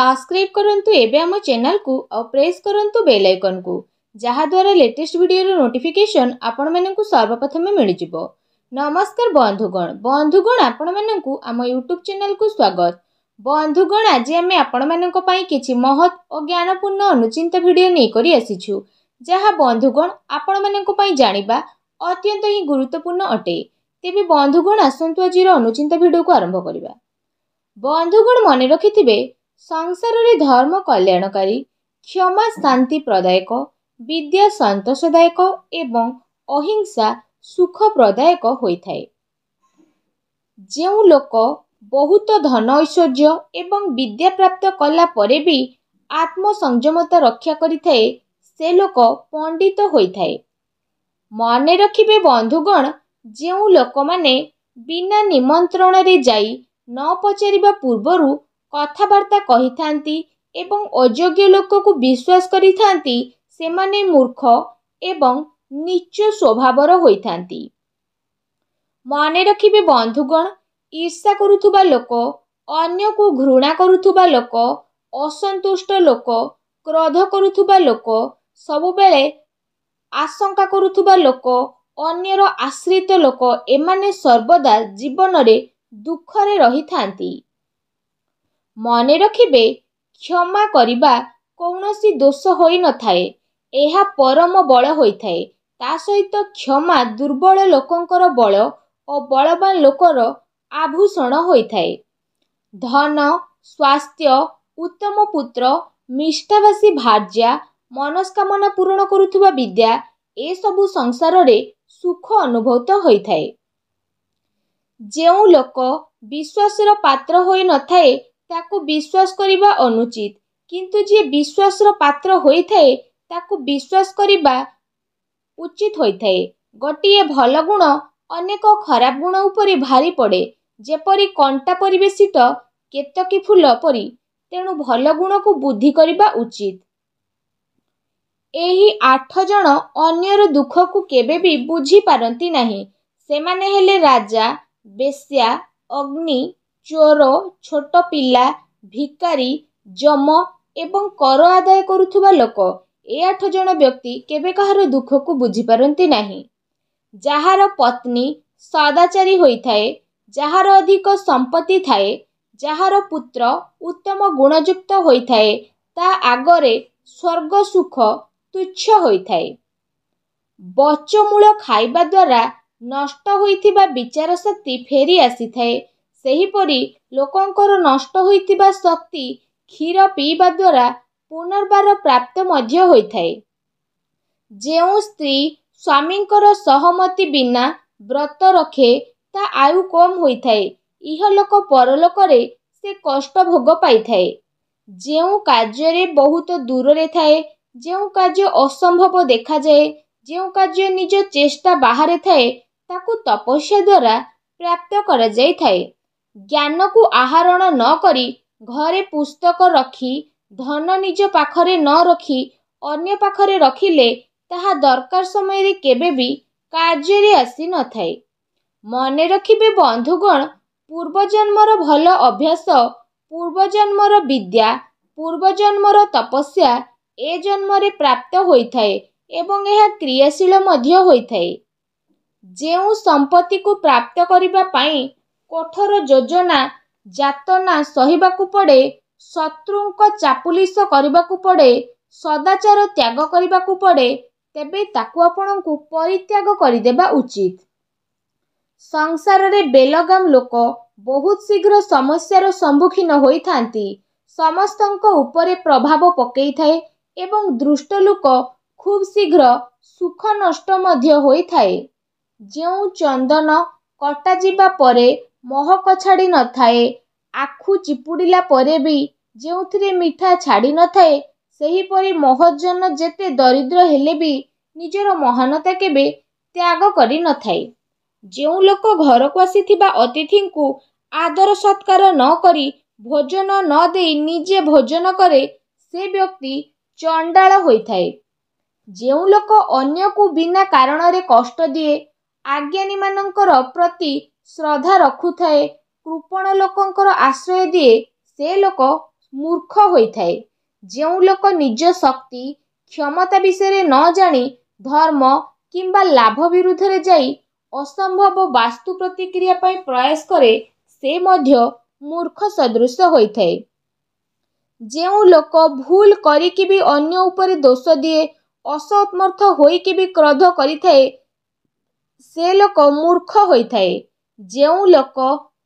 Subscribe କରନ୍ତୁ ଏବେ ଆମ ଚ୍ୟାନେଲକୁ ଆଉ ପ୍ରେସ୍ କରନ୍ତୁ ବେଲ୍ ଆଇକନ୍କୁ ଯାହାଦ୍ୱାରା ଲେଟେଷ୍ଟ ଭିଡ଼ିଓର ନୋଟିଫିକେସନ୍ ଆପଣମାନଙ୍କୁ ସର୍ବପ୍ରଥମେ ମିଳିଯିବ ନମସ୍କାର ବନ୍ଧୁଗଣ ବନ୍ଧୁଗଣ ଆପଣମାନଙ୍କୁ ଆମ ୟୁଟ୍ୟୁବ୍ ଚ୍ୟାନେଲକୁ ସ୍ୱାଗତ ବନ୍ଧୁଗଣ ଆଜି ଆମେ ଆପଣମାନଙ୍କ ପାଇଁ କିଛି ମହତ୍ ଓ ଜ୍ଞାନପୂର୍ଣ୍ଣ ଅନୁଚିନ୍ତା ଭିଡ଼ିଓ ନେଇକରି ଆସିଛୁ ଯାହା ବନ୍ଧୁଗଣ ଆପଣମାନଙ୍କ ପାଇଁ ଜାଣିବା ଅତ୍ୟନ୍ତ ହିଁ ଗୁରୁତ୍ୱପୂର୍ଣ୍ଣ ଅଟେ ତେବେ ବନ୍ଧୁଗଣ ଆସନ୍ତୁ ଆଜିର ଅନୁଚିନ୍ତା ଭିଡ଼ିଓକୁ ଆରମ୍ଭ କରିବା ବନ୍ଧୁଗଣ ମନେ ରଖିଥିବେ ସଂସାରରେ ଧର୍ମ କଲ୍ୟାଣକାରୀ କ୍ଷମା ଶାନ୍ତି ପ୍ରଦାୟକ ବିଦ୍ୟା ସନ୍ତୋଷଦାୟକ ଏବଂ ଅହିଂସା ସୁଖ ପ୍ରଦାୟକ ହୋଇଥାଏ ଯେଉଁ ଲୋକ ବହୁତ ଧନ ଐଶ୍ୱର୍ଯ୍ୟ ଏବଂ ବିଦ୍ୟା ପ୍ରାପ୍ତ କଲା ପରେ ବି ଆତ୍ମ ସଂଯମତା ରକ୍ଷା କରିଥାଏ ସେ ଲୋକ ପଣ୍ଡିତ ହୋଇଥାଏ ମନେ ରଖିବେ ବନ୍ଧୁଗଣ ଯେଉଁ ଲୋକମାନେ ବିନା ନିମନ୍ତ୍ରଣରେ ଯାଇ ନ ପଚାରିବା ପୂର୍ବରୁ କଥାବାର୍ତ୍ତା କହିଥାନ୍ତି ଏବଂ ଅଯୋଗ୍ୟ ଲୋକକୁ ବିଶ୍ୱାସ କରିଥାନ୍ତି ସେମାନେ ମୂର୍ଖ ଏବଂ ନୀଚ ସ୍ୱଭାବର ହୋଇଥାନ୍ତି ମନେ ରଖିବେ ବନ୍ଧୁଗଣ ଈର୍ଷା କରୁଥିବା ଲୋକ ଅନ୍ୟକୁ ଘୃଣା କରୁଥିବା ଲୋକ ଅସନ୍ତୁଷ୍ଟ ଲୋକ କ୍ରୋଧ କରୁଥିବା ଲୋକ ସବୁବେଳେ ଆଶଙ୍କା କରୁଥିବା ଲୋକ ଅନ୍ୟର ଆଶ୍ରିତ ଲୋକ ଏମାନେ ସର୍ବଦା ଜୀବନରେ ଦୁଃଖରେ ରହିଥାନ୍ତି ମନେ ରଖିବେ କ୍ଷମା କରିବା କୌଣସି ଦୋଷ ହୋଇନଥାଏ ଏହା ପରମ ବଳ ହୋଇଥାଏ ତା ସହିତ କ୍ଷମା ଦୁର୍ବଳ ଲୋକଙ୍କର ବଳ ଓ ବଳବାନ ଲୋକର ଆଭୂଷଣ ହୋଇଥାଏ ଧନ ସ୍ୱାସ୍ଥ୍ୟ ଉତ୍ତମ ପୁତ୍ର ମିଷ୍ଠାବାସୀ ଭାର୍ଯ୍ୟା ମନସ୍କାମନା ପୂରଣ କରୁଥିବା ବିଦ୍ୟା ଏସବୁ ସଂସାରରେ ସୁଖ ଅନୁଭୂତ ହୋଇଥାଏ ଯେଉଁ ଲୋକ ବିଶ୍ୱାସର ପାତ୍ର ହୋଇନଥାଏ ତାକୁ ବିଶ୍ୱାସ କରିବା ଅନୁଚିତ କିନ୍ତୁ ଯିଏ ବିଶ୍ୱାସର ପାତ୍ର ହୋଇଥାଏ ତାକୁ ବିଶ୍ୱାସ କରିବା ଉଚିତ ହୋଇଥାଏ ଗୋଟିଏ ଭଲ ଗୁଣ ଅନେକ ଖରାପ ଗୁଣ ଉପରେ ଭାରି ପଡ଼େ ଯେପରି କଣ୍ଟା ପରିବେଶିତ କେତକୀ ଫୁଲ ପରି ତେଣୁ ଭଲ ଗୁଣକୁ ବୁଦ୍ଧି କରିବା ଉଚିତ ଏହି ଆଠ ଜଣ ଅନ୍ୟର ଦୁଃଖକୁ କେବେ ବି ବୁଝିପାରନ୍ତି ନାହିଁ ସେମାନେ ହେଲେ ରାଜା ବେଶ୍ୟା ଅଗ୍ନି ଚୋର ଛୋଟ ପିଲା ଭିକାରୀ ଯମ ଏବଂ କର ଆଦାୟ କରୁଥିବା ଲୋକ ଏ ଆଠ ଜଣ ବ୍ୟକ୍ତି କେବେ କାହାର ଦୁଃଖକୁ ବୁଝିପାରନ୍ତି ନାହିଁ ଯାହାର ପତ୍ନୀ ସଦାଚାରୀ ହୋଇଥାଏ ଯାହାର ଅଧିକ ସମ୍ପତ୍ତି ଥାଏ ଯାହାର ପୁତ୍ର ଉତ୍ତମ ଗୁଣଯୁକ୍ତ ହୋଇଥାଏ ତା ଆଗରେ ସ୍ୱର୍ଗ ସୁଖ ତୁଚ୍ଛ ହୋଇଥାଏ ବଚମୂଳ ଖାଇବା ଦ୍ୱାରା ନଷ୍ଟ ହୋଇଥିବା ବିଚାର ଶକ୍ତି ଫେରି ଆସିଥାଏ ସେହିପରି ଲୋକଙ୍କର ନଷ୍ଟ ହୋଇଥିବା ଶକ୍ତି କ୍ଷୀର ପିଇବା ଦ୍ୱାରା ପୁନର୍ବାର ପ୍ରାପ୍ତ ମଧ୍ୟ ହୋଇଥାଏ ଯେଉଁ ସ୍ତ୍ରୀ ସ୍ୱାମୀଙ୍କର ସହମତି ବିନା ବ୍ରତ ରଖେ ତା ଆୟୁ କମ୍ ହୋଇଥାଏ ଇହଲୋକ ପରଲୋକରେ ସେ କଷ୍ଟ ଭୋଗ ପାଇଥାଏ ଯେଉଁ କାର୍ଯ୍ୟରେ ବହୁତ ଦୂରରେ ଥାଏ ଯେଉଁ କାର୍ଯ୍ୟ ଅସମ୍ଭବ ଦେଖାଯାଏ ଯେଉଁ କାର୍ଯ୍ୟ ନିଜ ଚେଷ୍ଟା ବାହାରେ ଥାଏ ତାକୁ ତପସ୍ୟା ଦ୍ୱାରା ପ୍ରାପ୍ତ କରାଯାଇଥାଏ ଜ୍ଞାନକୁ ଆହରଣ ନ କରି ଘରେ ପୁସ୍ତକ ରଖି ଧନ ନିଜ ପାଖରେ ନ ରଖି ଅନ୍ୟ ପାଖରେ ରଖିଲେ ତାହା ଦରକାର ସମୟରେ କେବେ ବି କାର୍ଯ୍ୟରେ ଆସିନଥାଏ ମନେ ରଖିବେ ବନ୍ଧୁଗଣ ପୂର୍ବଜନ୍ମର ଭଲ ଅଭ୍ୟାସ ପୂର୍ବଜନ୍ମର ବିଦ୍ୟା ପୂର୍ବଜନ୍ମର ତପସ୍ୟା ଏ ଜନ୍ମରେ ପ୍ରାପ୍ତ ହୋଇଥାଏ ଏବଂ ଏହା କ୍ରିୟାଶୀଳ ମଧ୍ୟ ହୋଇଥାଏ ଯେଉଁ ସମ୍ପତ୍ତିକୁ ପ୍ରାପ୍ତ କରିବା ପାଇଁ କଠୋର ଯୋଜନା ଯାତନା ସହିବାକୁ ପଡ଼େ ଶତ୍ରୁଙ୍କ ଚାପୁଲିସ କରିବାକୁ ପଡ଼େ ସଦାଚାର ତ୍ୟାଗ କରିବାକୁ ପଡ଼େ ତେବେ ତାକୁ ଆପଣଙ୍କୁ ପରିତ୍ୟାଗ କରିଦେବା ଉଚିତ ସଂସାରରେ ବେଲଗାମ ଲୋକ ବହୁତ ଶୀଘ୍ର ସମସ୍ୟାର ସମ୍ମୁଖୀନ ହୋଇଥାନ୍ତି ସମସ୍ତଙ୍କ ଉପରେ ପ୍ରଭାବ ପକେଇଥାଏ ଏବଂ ଦୃଷ୍ଟ ଲୋକ ଖୁବ୍ ଶୀଘ୍ର ସୁଖ ନଷ୍ଟ ମଧ୍ୟ ହୋଇଥାଏ ଯେଉଁ ଚନ୍ଦନ କଟାଯିବା ପରେ ମହକ ଛାଡ଼ି ନଥାଏ ଆଖୁ ଚିପୁଡ଼ିଲା ପରେ ବି ଯେଉଁଥିରେ ମିଠା ଛାଡ଼ି ନଥାଏ ସେହିପରି ମହଜନ ଯେତେ ଦରିଦ୍ର ହେଲେ ବି ନିଜର ମହାନତା କେବେ ତ୍ୟାଗ କରିନଥାଏ ଯେଉଁ ଲୋକ ଘରକୁ ଆସିଥିବା ଅତିଥିଙ୍କୁ ଆଦର ସତ୍କାର ନ କରି ଭୋଜନ ନ ଦେଇ ନିଜେ ଭୋଜନ କରେ ସେ ବ୍ୟକ୍ତି ଚଣ୍ଡାଳ ହୋଇଥାଏ ଯେଉଁ ଲୋକ ଅନ୍ୟକୁ ବିନା କାରଣରେ କଷ୍ଟ ଦିଏ ଆଜ୍ଞାନୀମାନଙ୍କର ପ୍ରତି ଶ୍ରଦ୍ଧା ରଖୁଥାଏ କୃପଣ ଲୋକଙ୍କର ଆଶ୍ରୟ ଦିଏ ସେ ଲୋକ ମୂର୍ଖ ହୋଇଥାଏ ଯେଉଁ ଲୋକ ନିଜ ଶକ୍ତି କ୍ଷମତା ବିଷୟରେ ନ ଜାଣି ଧର୍ମ କିମ୍ବା ଲାଭ ବିରୁଦ୍ଧରେ ଯାଇ ଅସମ୍ଭବ ବାସ୍ତୁ ପ୍ରତିକ୍ରିୟା ପାଇଁ ପ୍ରୟାସ କରେ ସେ ମଧ୍ୟ ମୂର୍ଖ ସଦୃଶ ହୋଇଥାଏ ଯେଉଁ ଲୋକ ଭୁଲ କରିକି ବି ଅନ୍ୟ ଉପରେ ଦୋଷ ଦିଏ ଅସମର୍ଥ ହୋଇକି ବି କ୍ରୋଧ କରିଥାଏ ସେ ଲୋକ ମୂର୍ଖ ହୋଇଥାଏ ଯେଉଁ ଲୋକ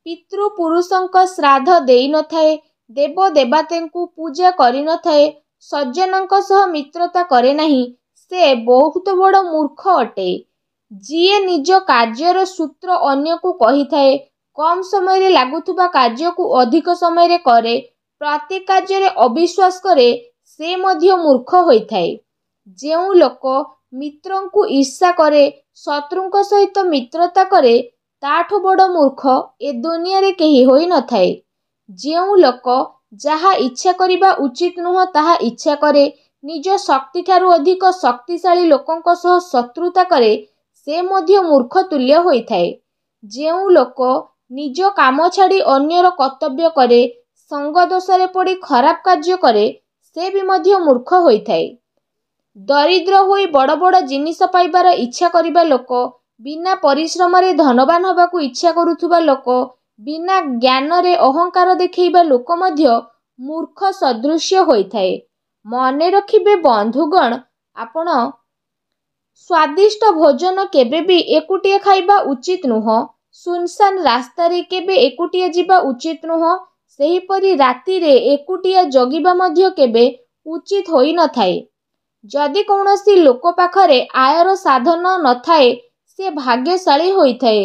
ପିତୃପୁରୁଷଙ୍କ ଶ୍ରାଦ୍ଧ ଦେଇନଥାଏ ଦେବ ଦେବଦେବାତେଙ୍କୁ ପୂଜା କରିନଥାଏ ସଜ୍ଜନଙ୍କ ସହ ମିତ୍ରତା କରେ ନାହିଁ ସେ ବହୁତ ବଡ଼ ମୂର୍ଖ ଅଟେ ଯିଏ ନିଜ କାର୍ଯ୍ୟର ସୂତ୍ର ଅନ୍ୟକୁ କହିଥାଏ କମ୍ ସମୟରେ ଲାଗୁଥିବା କାର୍ଯ୍ୟକୁ ଅଧିକ ସମୟରେ କରେ ପ୍ରତି କାର୍ଯ୍ୟରେ ଅବିଶ୍ୱାସ କରେ ସେ ମଧ୍ୟ ମୂର୍ଖ ହୋଇଥାଏ ଯେଉଁ ଲୋକ ମିତ୍ରଙ୍କୁ ଇର୍ଷା କରେ ଶତ୍ରୁଙ୍କ ସହିତ ମିତ୍ରତା କରେ ତାଠୁ ବଡ଼ ମୂର୍ଖ ଏ ଦୁନିଆରେ କେହି ହୋଇନଥାଏ ଯେଉଁ ଲୋକ ଯାହା ଇଚ୍ଛା କରିବା ଉଚିତ ନୁହଁ ତାହା ଇଚ୍ଛା କରେ ନିଜ ଶକ୍ତିଠାରୁ ଅଧିକ ଶକ୍ତିଶାଳୀ ଲୋକଙ୍କ ସହ ଶତ୍ରୁତା କରେ ସେ ମଧ୍ୟ ମୂର୍ଖ ତୁଲ୍ୟ ହୋଇଥାଏ ଯେଉଁ ଲୋକ ନିଜ କାମ ଛାଡ଼ି ଅନ୍ୟର କର୍ତ୍ତବ୍ୟ କରେ ସଙ୍ଗ ଦୋଷରେ ପଡ଼ି ଖରାପ କାର୍ଯ୍ୟ କରେ ସେ ବି ମଧ୍ୟ ମୂର୍ଖ ହୋଇଥାଏ ଦରିଦ୍ର ହୋଇ ବଡ଼ ବଡ଼ ଜିନିଷ ପାଇବାର ଇଚ୍ଛା କରିବା ଲୋକ ବିନା ପରିଶ୍ରମରେ ଧନବାନ ହେବାକୁ ଇଚ୍ଛା କରୁଥିବା ଲୋକ ବିନା ଜ୍ଞାନରେ ଅହଙ୍କାର ଦେଖେଇବା ଲୋକ ମଧ୍ୟ ମୂର୍ଖ ସଦୃଶ୍ୟ ହୋଇଥାଏ ମନେ ରଖିବେ ବନ୍ଧୁଗଣ ଆପଣ ସ୍ୱାଦିଷ୍ଟ ଭୋଜନ କେବେ ବି ଏକୁଟିଆ ଖାଇବା ଉଚିତ ନୁହଁ ସୁନସାନ ରାସ୍ତାରେ କେବେ ଏକୁଟିଆ ଯିବା ଉଚିତ ନୁହଁ ସେହିପରି ରାତିରେ ଏକୁଟିଆ ଜଗିବା ମଧ୍ୟ କେବେ ଉଚିତ ହୋଇନଥାଏ ଯଦି କୌଣସି ଲୋକ ପାଖରେ ଆୟର ସାଧନ ନଥାଏ ସେ ଭାଗ୍ୟଶାଳୀ ହୋଇଥାଏ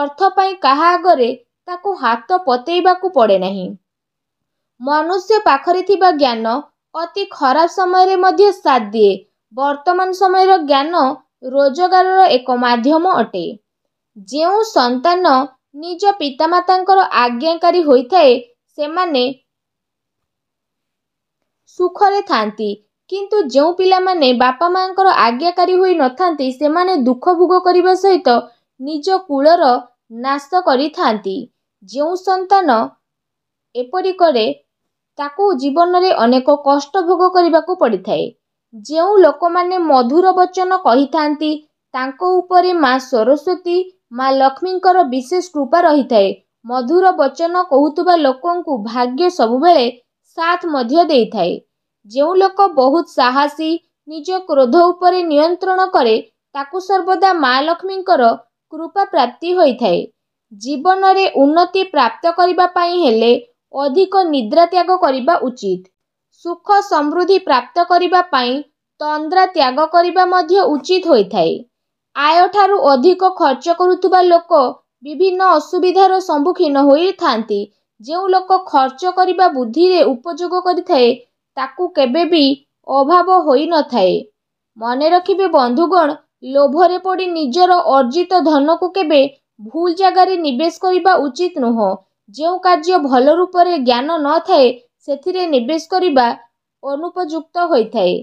ଅର୍ଥ ପାଇଁ କାହା ଆଗରେ ତାକୁ ହାତ ପତେଇବାକୁ ପଡ଼େ ନାହିଁ ମନୁଷ୍ୟ ପାଖରେ ଥିବା ଜ୍ଞାନ ଅତି ଖରାପ ସମୟରେ ମଧ୍ୟ ସାଥ ଦିଏ ବର୍ତ୍ତମାନ ସମୟର ଜ୍ଞାନ ରୋଜଗାରର ଏକ ମାଧ୍ୟମ ଅଟେ ଯେଉଁ ସନ୍ତାନ ନିଜ ପିତାମାତାଙ୍କର ଆଜ୍ଞାକାରୀ ହୋଇଥାଏ ସେମାନେ ସୁଖରେ ଥାନ୍ତି କିନ୍ତୁ ଯେଉଁ ପିଲାମାନେ ବାପା ମାଆଙ୍କର ଆଜ୍ଞାକାରୀ ହୋଇନଥାନ୍ତି ସେମାନେ ଦୁଃଖ ଭୋଗ କରିବା ସହିତ ନିଜ କୂଳର ନାଶ କରିଥାନ୍ତି ଯେଉଁ ସନ୍ତାନ ଏପରି କରେ ତାକୁ ଜୀବନରେ ଅନେକ କଷ୍ଟ ଭୋଗ କରିବାକୁ ପଡ଼ିଥାଏ ଯେଉଁ ଲୋକମାନେ ମଧୁର ବଚନ କହିଥାନ୍ତି ତାଙ୍କ ଉପରେ ମା ସରସ୍ୱତୀ ମା ଲକ୍ଷ୍ମୀଙ୍କର ବିଶେଷ କୃପା ରହିଥାଏ ମଧୁର ବଚନ କହୁଥିବା ଲୋକଙ୍କୁ ଭାଗ୍ୟ ସବୁବେଳେ ସାଥ ମଧ୍ୟ ଦେଇଥାଏ ଯେଉଁ ଲୋକ ବହୁତ ସାହସୀ ନିଜ କ୍ରୋଧ ଉପରେ ନିୟନ୍ତ୍ରଣ କରେ ତାକୁ ସର୍ବଦା ମା ଲକ୍ଷ୍ମୀଙ୍କର କୃପା ପ୍ରାପ୍ତି ହୋଇଥାଏ ଜୀବନରେ ଉନ୍ନତି ପ୍ରାପ୍ତ କରିବା ପାଇଁ ହେଲେ ଅଧିକ ନିଦ୍ରା ତ୍ୟାଗ କରିବା ଉଚିତ ସୁଖ ସମୃଦ୍ଧି ପ୍ରାପ୍ତ କରିବା ପାଇଁ ତନ୍ଦ୍ରା ତ୍ୟାଗ କରିବା ମଧ୍ୟ ଉଚିତ ହୋଇଥାଏ ଆୟଠାରୁ ଅଧିକ ଖର୍ଚ୍ଚ କରୁଥିବା ଲୋକ ବିଭିନ୍ନ ଅସୁବିଧାର ସମ୍ମୁଖୀନ ହୋଇଥାନ୍ତି ଯେଉଁ ଲୋକ ଖର୍ଚ୍ଚ କରିବା ବୁଦ୍ଧିରେ ଉପଯୋଗ କରିଥାଏ ତାକୁ କେବେ ବି ଅଭାବ ହୋଇନଥାଏ। ମନେ ରଖିବେ ବନ୍ଧୁଗଣ ଲୋଭରେ ପଡ଼ି ନିଜର ଅର୍ଜିତ ଧନକୁ କେବେ ଭୁଲ ଜାଗାରେ ନିବେଶ କରିବା ଉଚିତ ନୁହଁ ଯେଉଁ କାର୍ଯ୍ୟ ଭଲ ରୂପରେ ଜ୍ଞାନ ନଥାଏ ସେଥିରେ ନିବେଶ କରିବା ଅନୁପଯୁକ୍ତ ହୋଇଥାଏ।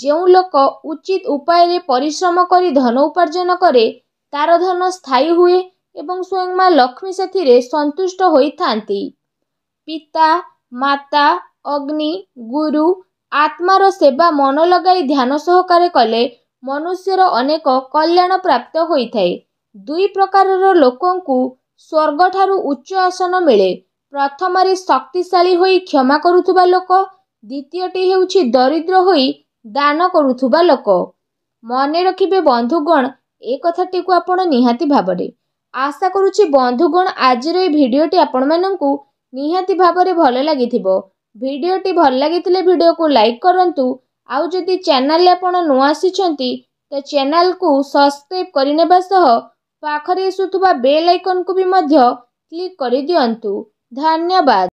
ଯେଉଁ ଲୋକ ଉଚିତ ଉପାୟରେ ପରିଶ୍ରମ କରି ଧନ ଉପାର୍ଜନ କରେ ତା'ର ଧନ ସ୍ଥାୟୀ ହୁଏ ଏବଂ ସ୍ୱୟଂ ମା ଲକ୍ଷ୍ମୀ ସେଥିରେ ସନ୍ତୁଷ୍ଟ ହୋଇଥାନ୍ତି। ପିତା, ମାତା ଅଗ୍ନି ଗୁରୁ ଆତ୍ମାର ସେବା ମନ ଲଗାଇ ଧ୍ୟାନ ସହକାରେ କଲେ ମନୁଷ୍ୟର ଅନେକ କଲ୍ୟାଣ ପ୍ରାପ୍ତ ହୋଇଥାଏ ଦୁଇ ପ୍ରକାରର ଲୋକଙ୍କୁ ସ୍ୱର୍ଗଠାରୁ ଉଚ୍ଚ ଆସନ ମିଳେ ପ୍ରଥମରେ ଶକ୍ତିଶାଳୀ ହୋଇ କ୍ଷମା କରୁଥିବା ଲୋକ ଦ୍ୱିତୀୟଟି ହେଉଛି ଦରିଦ୍ର ହୋଇ ଦାନ କରୁଥିବା ଲୋକ ମନେ ରଖିବେ ବନ୍ଧୁଗଣ ଏ କଥାଟିକୁ ଆପଣ ନିହାତି ଭାବରେ ଆଶା କରୁଛି ବନ୍ଧୁଗଣ ଆଜିର ଏ ଭିଡ଼ିଓଟି ଆପଣମାନଙ୍କୁ ନିହାତି ଭାବରେ ଭଲ ଲାଗିଥିବ ଭିଡ଼ିଓଟି ଭଲ ଲାଗିଥିଲେ ଭିଡ଼ିଓକୁ ଲାଇକ୍ କରନ୍ତୁ ଆଉ ଯଦି ଚ୍ୟାନେଲ ଆପଣ ନୂଆ ଆସିଛନ୍ତି ତ ଚ୍ୟାନେଲକୁ ସବସ୍କ୍ରାଇବ୍ କରିନେବା ସହ ପାଖରେ ଆସୁଥିବା ବେଲ୍ ଆଇକନ୍କୁ ବି ମଧ୍ୟ କ୍ଲିକ୍ କରିଦିଅନ୍ତୁ ଧନ୍ୟବାଦ